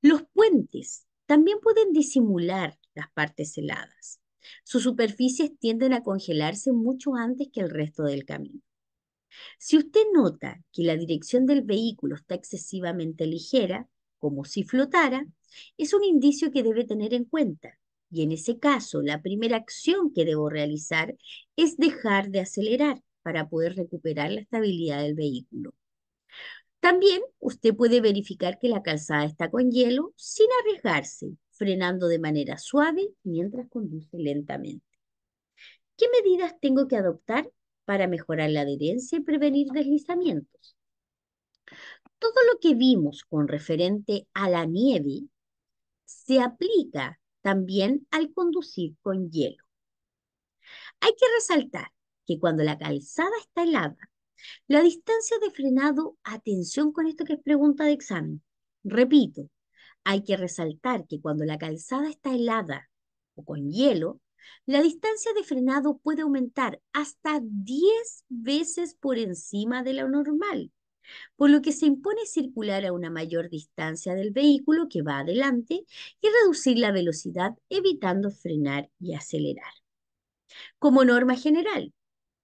Los puentes también pueden disimular las partes heladas. Sus superficies tienden a congelarse mucho antes que el resto del camino. Si usted nota que la dirección del vehículo está excesivamente ligera, como si flotara, es un indicio que debe tener en cuenta. Y en ese caso, la primera acción que debo realizar es dejar de acelerar para poder recuperar la estabilidad del vehículo. También usted puede verificar que la calzada está con hielo sin arriesgarse, frenando de manera suave mientras conduce lentamente. ¿Qué medidas tengo que adoptar para mejorar la adherencia y prevenir deslizamientos. Todo lo que vimos con referente a la nieve se aplica también al conducir con hielo. Hay que resaltar que cuando la calzada está helada, la distancia de frenado, atención con esto que es pregunta de examen, repito, hay que resaltar que cuando la calzada está helada o con hielo, la distancia de frenado puede aumentar hasta 10 veces por encima de lo normal, por lo que se impone circular a una mayor distancia del vehículo que va adelante y reducir la velocidad evitando frenar y acelerar. Como norma general,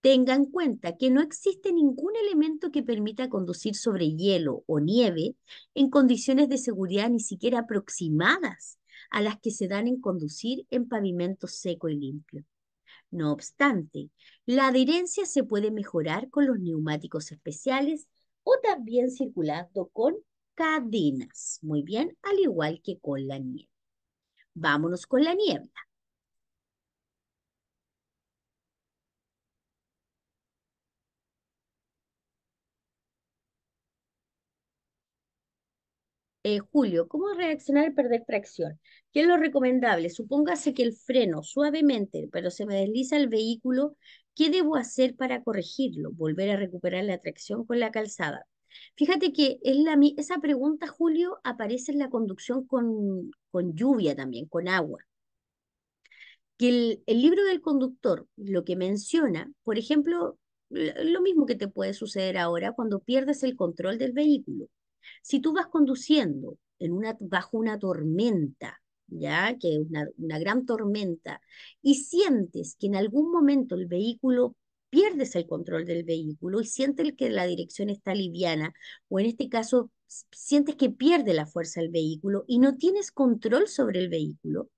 tenga en cuenta que no existe ningún elemento que permita conducir sobre hielo o nieve en condiciones de seguridad ni siquiera aproximadas a las que se dan en conducir en pavimento seco y limpio. No obstante, la adherencia se puede mejorar con los neumáticos especiales o también circulando con cadenas, muy bien, al igual que con la niebla. Vámonos con la niebla. Eh, Julio, ¿cómo reaccionar al perder tracción? ¿Qué es lo recomendable? Supóngase que el freno suavemente, pero se me desliza el vehículo, ¿qué debo hacer para corregirlo? Volver a recuperar la tracción con la calzada. Fíjate que la, esa pregunta, Julio, aparece en la conducción con, lluvia también, con agua. Que el, libro del conductor lo que menciona, por ejemplo, lo mismo que te puede suceder ahora cuando pierdes el control del vehículo. Si tú vas conduciendo bajo una tormenta, ya que es una, una gran tormenta, y sientes que en algún momento el vehículo pierdes el control del vehículo y sientes que la dirección está liviana, o en este caso sientes que pierde la fuerza el vehículo y no tienes control sobre el vehículo,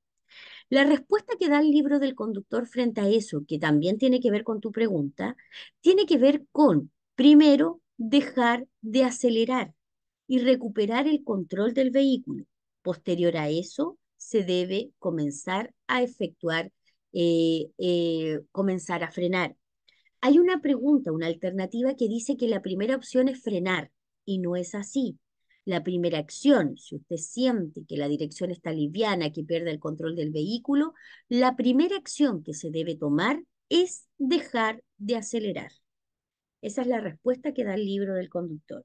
la respuesta que da el libro del conductor frente a eso, que también tiene que ver con tu pregunta, tiene que ver con, primero, dejar de acelerar y recuperar el control del vehículo. Posterior a eso, se debe comenzar a efectuar, eh, eh, comenzar a frenar. Hay una pregunta, una alternativa que dice que la primera opción es frenar y no es así. La primera acción, si usted siente que la dirección está liviana, que pierde el control del vehículo, la primera acción que se debe tomar es dejar de acelerar. Esa es la respuesta que da el libro del conductor.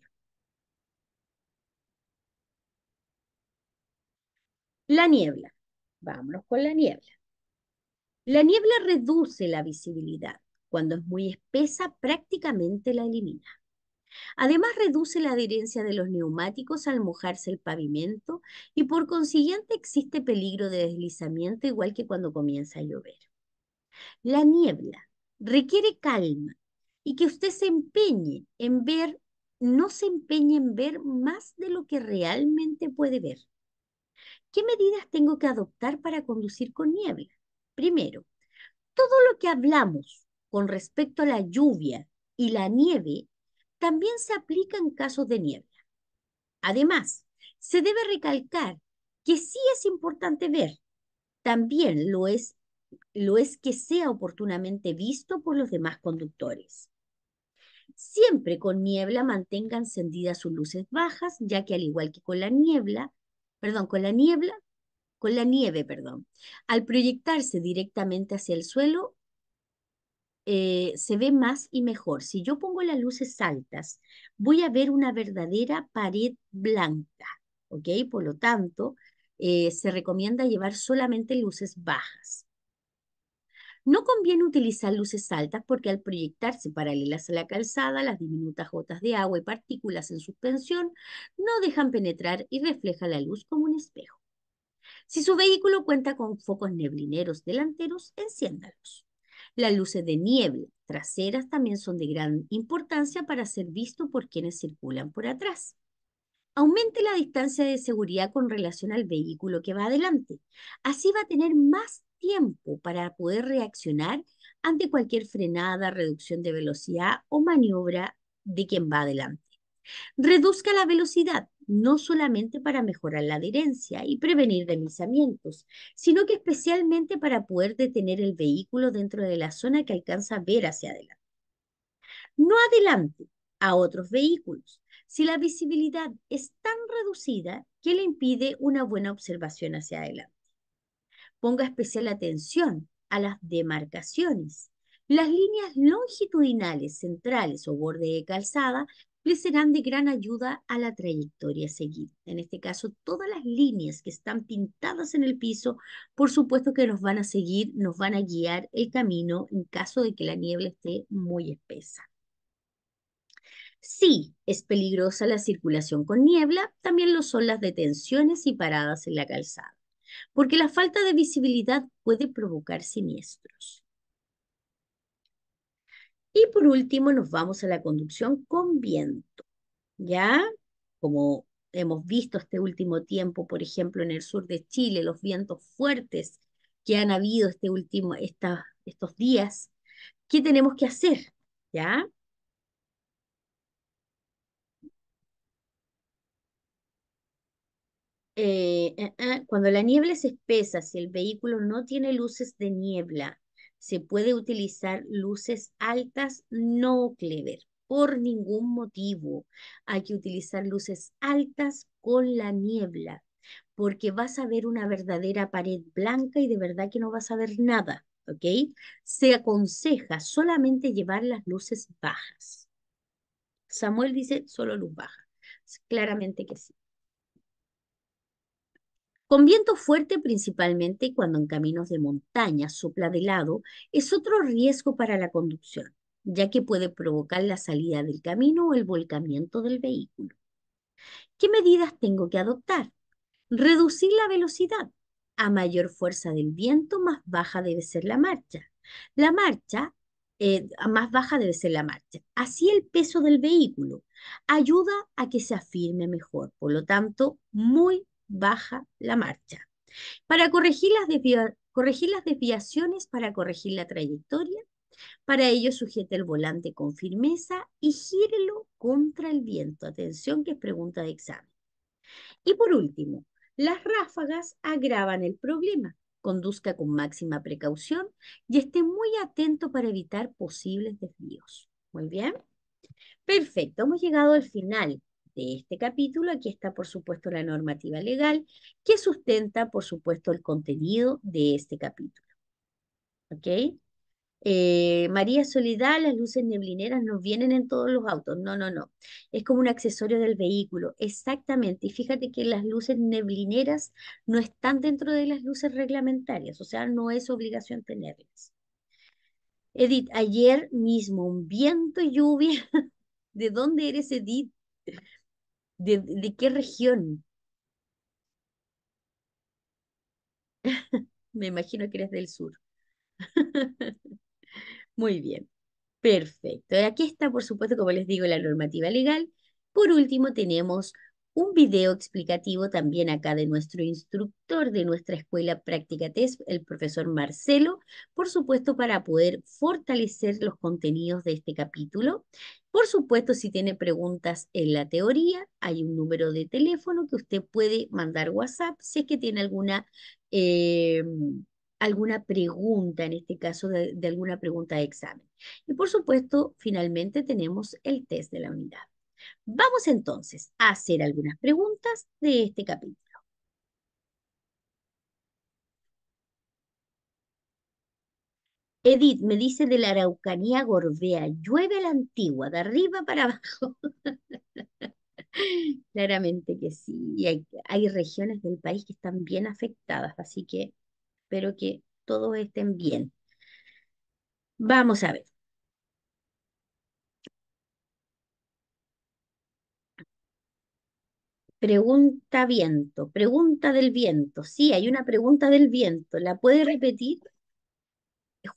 La niebla. Vámonos con la niebla. La niebla reduce la visibilidad. Cuando es muy espesa, prácticamente la elimina. Además, reduce la adherencia de los neumáticos al mojarse el pavimento y por consiguiente existe peligro de deslizamiento igual que cuando comienza a llover. La niebla requiere calma y que usted se empeñe en ver, no se empeñe en ver más de lo que realmente puede ver. ¿Qué medidas tengo que adoptar para conducir con niebla? Primero, todo lo que hablamos con respecto a la lluvia y la nieve también se aplica en casos de niebla. Además, se debe recalcar que sí es importante ver, también lo es, lo es que sea oportunamente visto por los demás conductores. Siempre con niebla mantenga encendidas sus luces bajas, ya que al igual que con la niebla, perdón, con la niebla, con la nieve, perdón. Al proyectarse directamente hacia el suelo, eh, se ve más y mejor. Si yo pongo las luces altas, voy a ver una verdadera pared blanca, ¿ok? Por lo tanto, eh, se recomienda llevar solamente luces bajas. No conviene utilizar luces altas porque al proyectarse paralelas a la calzada, las diminutas gotas de agua y partículas en suspensión no dejan penetrar y refleja la luz como un espejo. Si su vehículo cuenta con focos neblineros delanteros, enciéndalos. Las luces de niebla traseras también son de gran importancia para ser visto por quienes circulan por atrás. Aumente la distancia de seguridad con relación al vehículo que va adelante. Así va a tener más tiempo para poder reaccionar ante cualquier frenada, reducción de velocidad o maniobra de quien va adelante. Reduzca la velocidad, no solamente para mejorar la adherencia y prevenir deslizamientos, sino que especialmente para poder detener el vehículo dentro de la zona que alcanza a ver hacia adelante. No adelante a otros vehículos si la visibilidad es tan reducida que le impide una buena observación hacia adelante. Ponga especial atención a las demarcaciones. Las líneas longitudinales, centrales o borde de calzada le serán de gran ayuda a la trayectoria a seguir. En este caso, todas las líneas que están pintadas en el piso, por supuesto que nos van a seguir, nos van a guiar el camino en caso de que la niebla esté muy espesa. Si es peligrosa la circulación con niebla, también lo son las detenciones y paradas en la calzada porque la falta de visibilidad puede provocar siniestros. Y por último nos vamos a la conducción con viento, ¿ya? Como hemos visto este último tiempo, por ejemplo, en el sur de Chile, los vientos fuertes que han habido este último, estos días, ¿qué tenemos que hacer? ¿Ya? Eh, eh, eh, cuando la niebla es espesa, si el vehículo no tiene luces de niebla, se puede utilizar luces altas no clever. Por ningún motivo hay que utilizar luces altas con la niebla, porque vas a ver una verdadera pared blanca y de verdad que no vas a ver nada, ¿ok? Se aconseja solamente llevar las luces bajas. Samuel dice solo luz baja. Claramente que sí. Con viento fuerte principalmente cuando en caminos de montaña sopla de lado, es otro riesgo para la conducción, ya que puede provocar la salida del camino o el volcamiento del vehículo. ¿Qué medidas tengo que adoptar? Reducir la velocidad. A mayor fuerza del viento, más baja debe ser la marcha. La marcha, eh, más baja debe ser la marcha. Así el peso del vehículo ayuda a que se afirme mejor. Por lo tanto, muy baja la marcha. Para corregir las, desviaciones, para corregir la trayectoria, para ello sujete el volante con firmeza y gírelo contra el viento. Atención que es pregunta de examen. Y por último, las ráfagas agravan el problema. Conduzca con máxima precaución y esté muy atento para evitar posibles desvíos. Muy bien. Perfecto, hemos llegado al final de este capítulo, aquí está por supuesto la normativa legal que sustenta por supuesto el contenido de este capítulo. ¿Ok? Eh, María Soledad, las luces neblineras no vienen en todos los autos, no, no, no, es como un accesorio del vehículo, exactamente, y fíjate que las luces neblineras no están dentro de las luces reglamentarias, o sea, no es obligación tenerlas. Edith, ayer mismo un viento y lluvia, ¿de dónde eres Edith? ¿De, qué región? Me imagino que eres del sur. Muy bien. Perfecto. Aquí está, por supuesto, como les digo, la normativa legal. Por último, tenemos un video explicativo también acá de nuestro instructor de nuestra escuela Práctica Test, el profesor Marcelo, por supuesto para poder fortalecer los contenidos de este capítulo. Por supuesto, si tiene preguntas en la teoría, hay un número de teléfono que usted puede mandar WhatsApp si es que tiene alguna... Eh, alguna pregunta, en este caso de alguna pregunta de examen. Y por supuesto, finalmente tenemos el test de la unidad. Vamos entonces a hacer algunas preguntas de este capítulo. Edith me dice de la Araucanía Gorbea, llueve la antigua, de arriba para abajo. Claramente que sí, hay, hay regiones del país que están bien afectadas, así que espero que todos estén bien. Vamos a ver. Pregunta viento, pregunta del viento. Sí, hay una pregunta del viento. ¿La puede repetir?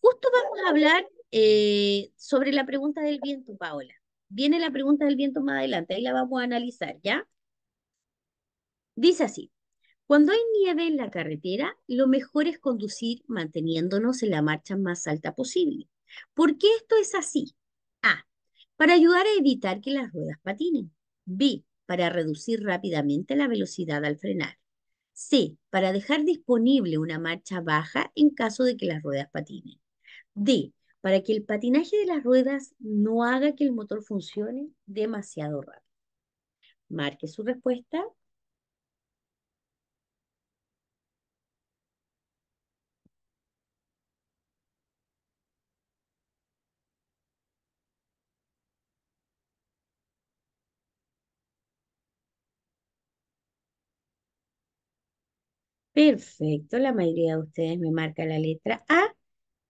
Justo vamos a hablar eh, sobre la pregunta del viento, Paola. Viene la pregunta del viento más adelante, ahí la vamos a analizar, ¿ya? Dice así, cuando hay nieve en la carretera, lo mejor es conducir manteniéndonos en la marcha más alta posible. ¿Por qué esto es así? A, para ayudar a evitar que las ruedas patinen. B, para reducir rápidamente la velocidad al frenar. C. Para dejar disponible una marcha baja en caso de que las ruedas patinen. D. Para que el patinaje de las ruedas no haga que el motor funcione demasiado rápido. Marque su respuesta. Perfecto, la mayoría de ustedes me marca la letra A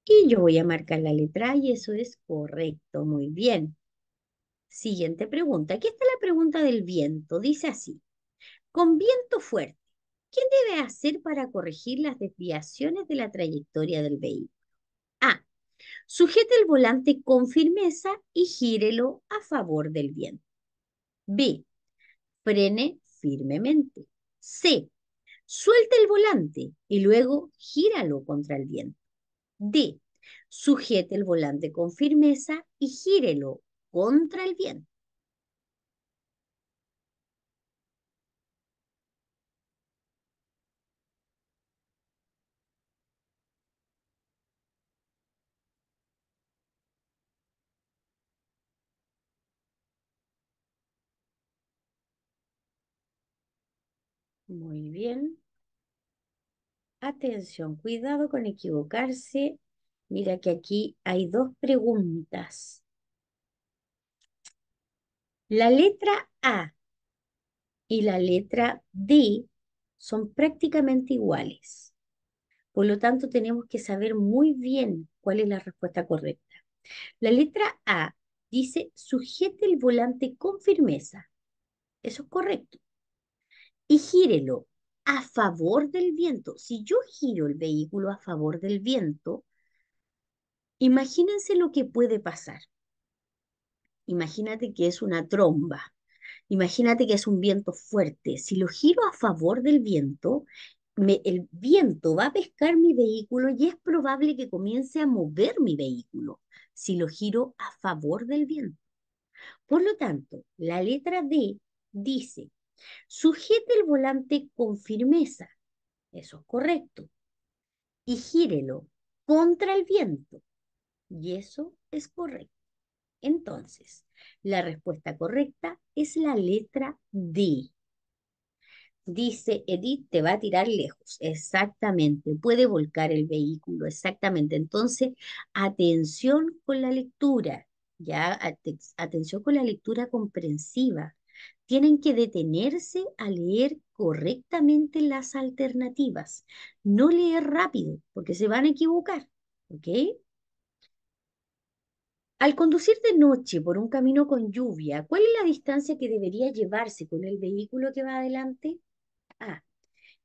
y yo voy a marcar la letra A y eso es correcto, muy bien. Siguiente pregunta. Aquí está la pregunta del viento. Dice así, con viento fuerte, ¿qué debe hacer para corregir las desviaciones de la trayectoria del vehículo? A. Sujete el volante con firmeza y gírelo a favor del viento. B. Frene firmemente. C Suelta el volante y luego gíralo contra el viento. D. Sujete el volante con firmeza y gírelo contra el viento. Muy bien. Atención, cuidado con equivocarse. Mira que aquí hay dos preguntas. La letra A y la letra D son prácticamente iguales. Por lo tanto, tenemos que saber muy bien cuál es la respuesta correcta. La letra A dice, sujete el volante con firmeza. Eso es correcto. Y gírelo a favor del viento. Si yo giro el vehículo a favor del viento, imagínense lo que puede pasar. Imagínate que es una tromba. Imagínate que es un viento fuerte. Si lo giro a favor del viento, el viento va a pescar mi vehículo y es probable que comience a mover mi vehículo si lo giro a favor del viento. Por lo tanto, la letra D dice Sujete el volante con firmeza, eso es correcto, y gírelo contra el viento, y eso es correcto. Entonces, la respuesta correcta es la letra D. Dice Edith, te va a tirar lejos. Exactamente, puede volcar el vehículo, exactamente. Entonces, atención con la lectura, ya, atención con la lectura comprensiva tienen que detenerse a leer correctamente las alternativas. No leer rápido, porque se van a equivocar. ¿Ok? Al conducir de noche por un camino con lluvia, ¿cuál es la distancia que debería llevarse con el vehículo que va adelante? A.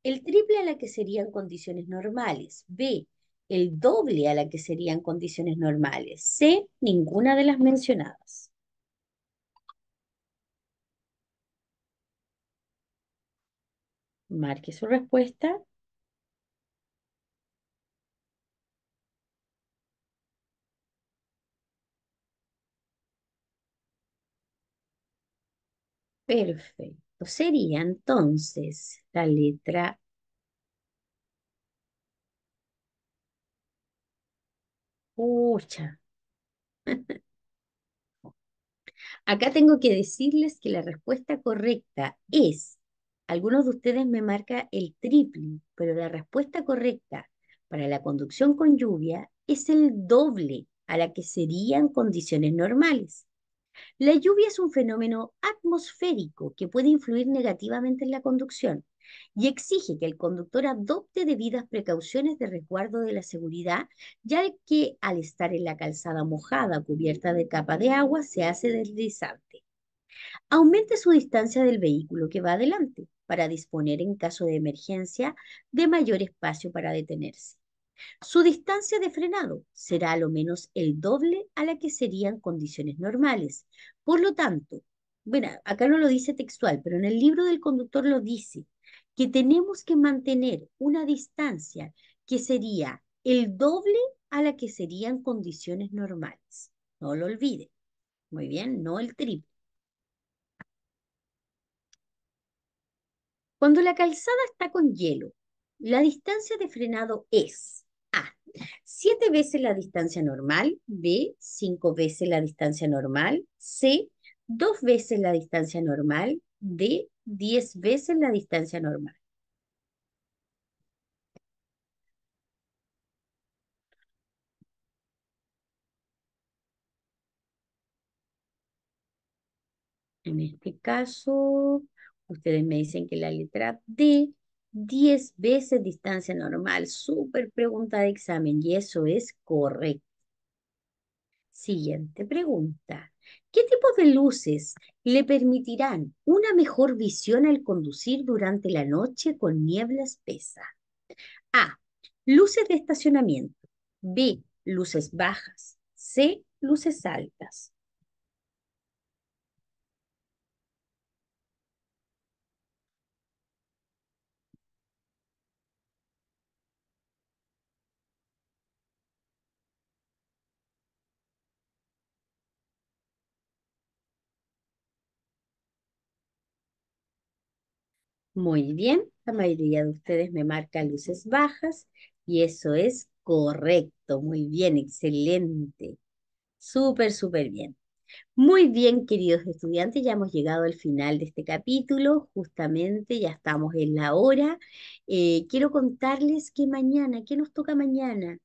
El triple a la que serían condiciones normales. B. El doble a la que serían condiciones normales. C. Ninguna de las mencionadas. Marque su respuesta. Perfecto. Sería entonces la letra Acá tengo que decirles que la respuesta correcta es algunos de ustedes me marca el triple, pero la respuesta correcta para la conducción con lluvia es el doble a la que serían condiciones normales. La lluvia es un fenómeno atmosférico que puede influir negativamente en la conducción y exige que el conductor adopte debidas precauciones de resguardo de la seguridad, ya que al estar en la calzada mojada cubierta de capa de agua se hace deslizante. Aumente su distancia del vehículo que va adelante para disponer en caso de emergencia de mayor espacio para detenerse. Su distancia de frenado será a lo menos el doble a la que serían condiciones normales. Por lo tanto, bueno, acá no lo dice textual, pero en el libro del conductor lo dice, que tenemos que mantener una distancia que sería el doble a la que serían condiciones normales. No lo olvide. Muy bien, no el triple. Cuando la calzada está con hielo, la distancia de frenado es A. 7 veces la distancia normal, B. 5 veces la distancia normal, C. 2 veces la distancia normal, D. 10 veces la distancia normal. En este caso, Ustedes me dicen que la letra D, 10 veces distancia normal. Súper pregunta de examen y eso es correcto. Siguiente pregunta. ¿Qué tipo de luces le permitirán una mejor visión al conducir durante la noche con niebla espesa? A. Luces de estacionamiento. B. Luces bajas. C. Luces altas. Muy bien, la mayoría de ustedes me marca luces bajas y eso es correcto. Muy bien, excelente. Súper, súper bien. Muy bien, queridos estudiantes, ya hemos llegado al final de este capítulo, justamente ya estamos en la hora. Eh, quiero contarles que mañana, ¿qué nos toca mañana?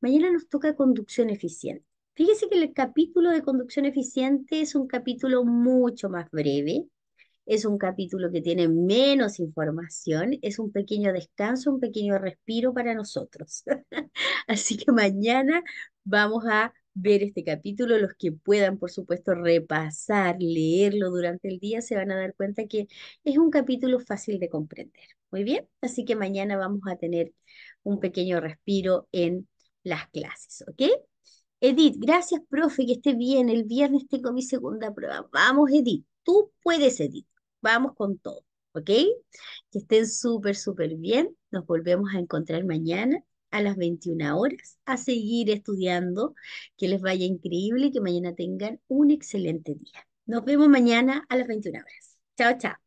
Mañana nos toca conducción eficiente. Fíjense que el capítulo de conducción eficiente es un capítulo mucho más breve, es un capítulo que tiene menos información, es un pequeño descanso, un pequeño respiro para nosotros. Así que mañana vamos a ver este capítulo, los que puedan, por supuesto, repasar, leerlo durante el día, se van a dar cuenta que es un capítulo fácil de comprender. Muy bien, así que mañana vamos a tener un pequeño respiro en las clases, ¿ok? Edith, gracias, profe, que esté bien. El viernes tengo mi segunda prueba. Vamos, Edith, tú puedes, Edith vamos con todo, ¿ok? Que estén súper, súper bien. Nos volvemos a encontrar mañana a las 21 horas a seguir estudiando. Que les vaya increíble y que mañana tengan un excelente día. Nos vemos mañana a las 21 horas. Chao, chao.